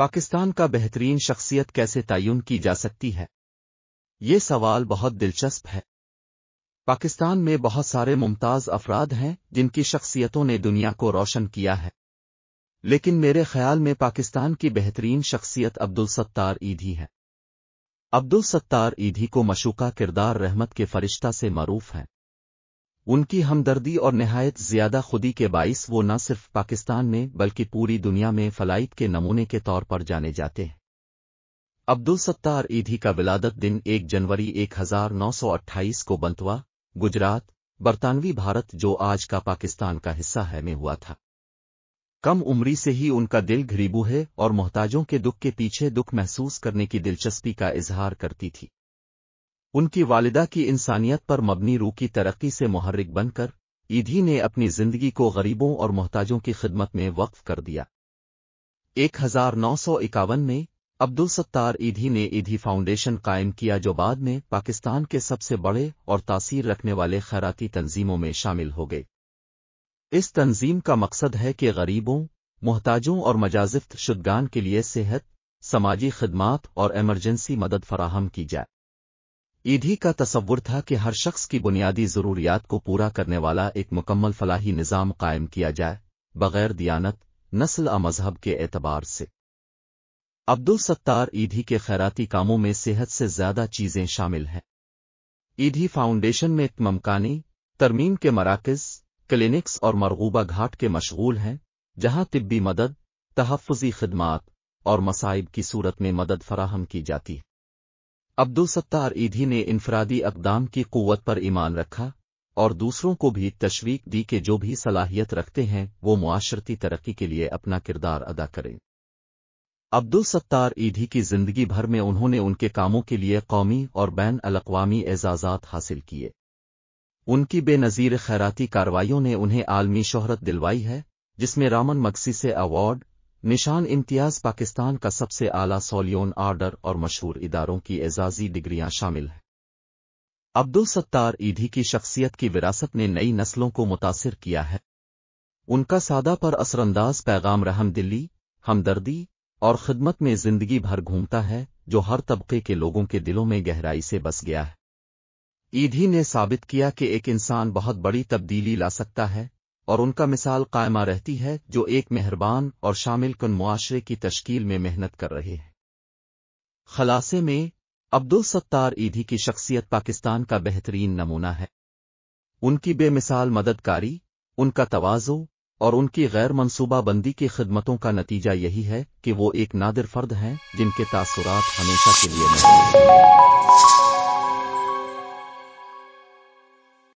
पाकिस्तान का बेहतरीन शख्सियत कैसे तयन की जा सकती है ये सवाल बहुत दिलचस्प है पाकिस्तान में बहुत सारे मुमताज अफराद हैं जिनकी शख्सियतों ने दुनिया को रोशन किया है लेकिन मेरे ख्याल में पाकिस्तान की बेहतरीन शख्सियत अब्दुल सत्तार ईदी है अब्दुल सत्तार ईदी को मशूका किरदार रहमत के फरिश्ता से मरूफ हैं उनकी हमदर्दी और नहायत ज्यादा खुदी के बाइस वो न सिर्फ पाकिस्तान में बल्कि पूरी दुनिया में फलाइट के नमूने के तौर पर जाने जाते हैं अब्दुल सत्तार ईदी का विलादत दिन 1 जनवरी 1928 को बंतवा गुजरात बरतानवी भारत जो आज का पाकिस्तान का हिस्सा है में हुआ था कम उम्री से ही उनका दिल घरीबू है और मोहताजों के दुख के पीछे दुख महसूस करने की दिलचस्पी का इजहार करती थी उनकी वालिदा की इंसानियत पर मबनी रू की तरक्की से मुहर्रिक बनकर ईधी ने अपनी जिंदगी को गरीबों और मोहताजों की खिदमत में वक्फ कर दिया एक हजार नौ सौ इक्यावन में अब्दुल सत्तार ईधी ने ईधी फाउंडेशन कायम किया जो बाद में पाकिस्तान के सबसे बड़े और तासीर रखने वाले खैराती तंजीमों में शामिल हो गए इस तंजीम का मकसद है कि गरीबों मोहताजों और मजाजिफ्त शुदगान के लिए सेहत समाजी खदमात और एमरजेंसी मदद फराहम की जाए ईदी का तस्वुर था कि हर शख्स की बुनियादी ज़रूरियात को पूरा करने वाला एक मुकम्मल फलाही निज़ाम कायम किया जाए बगैर दियानत नस्ल आ मजहब के एतबार से अब्दुल सत्तार ईदी के खैराती कामों में सेहत से ज़्यादा चीज़ें शामिल हैं ईदी फाउंडेशन में ममकानी तरमीम के मराकज़ क्लिनिक्स और मरगूबा घाट के मशगूल हैं जहां तिब्बी मदद तहफ़ी खदमात और मसाइब की सूरत में मदद फराहम की जाती है अब्दुल सत्तार ईदी ने इन्फरादी अकदाम की क़वत पर ईमान रखा और दूसरों को भी तशवीक दी कि जो भी सलाहियत रखते हैं वो मुआशरती तरक्की के लिए अपना किरदार अदा करें अब्दुल सत्तार ईदी की जिंदगी भर में उन्होंने उनके कामों के लिए कौमी और बैन अलावी एजाजात हासिल किए उनकी बेनज़ीर खैराती कार्रवाइयों ने उन्हें आलमी शोहरत दिलवाई है जिसमें रामन मक्सी से अवार्ड निशान इम्तियाज पाकिस्तान का सबसे आला सोलियोन आर्डर और मशहूर इदारों की एजाजी डिग्रियां शामिल हैं अब्दुल सत्तार ईदी की शख्सियत की विरासत ने नई नस्लों को मुतासर किया है उनका सादा पर असरअंदाज पैगाम रहम दिल्ली हमदर्दी और खिदमत में जिंदगी भर घूमता है जो हर तबके के लोगों के दिलों में गहराई से बस गया है ईदी ने साबित किया कि एक इंसान बहुत बड़ी तब्दीली ला सकता है और उनका मिसाल कायमा रहती है जो एक मेहरबान और शामिल कन मुआरे की तश्कील में मेहनत कर रहे हैं खलासे में अब्दुल सत्तार ईदी की शख्सियत पाकिस्तान का बेहतरीन नमूना है उनकी बेमिसाल मददकारी उनका तोज़ो और उनकी गैर मनसूबाबंदी की खिदमतों का नतीजा यही है कि वो एक नादिर फर्द हैं जिनके तासुरात हमेशा के लिए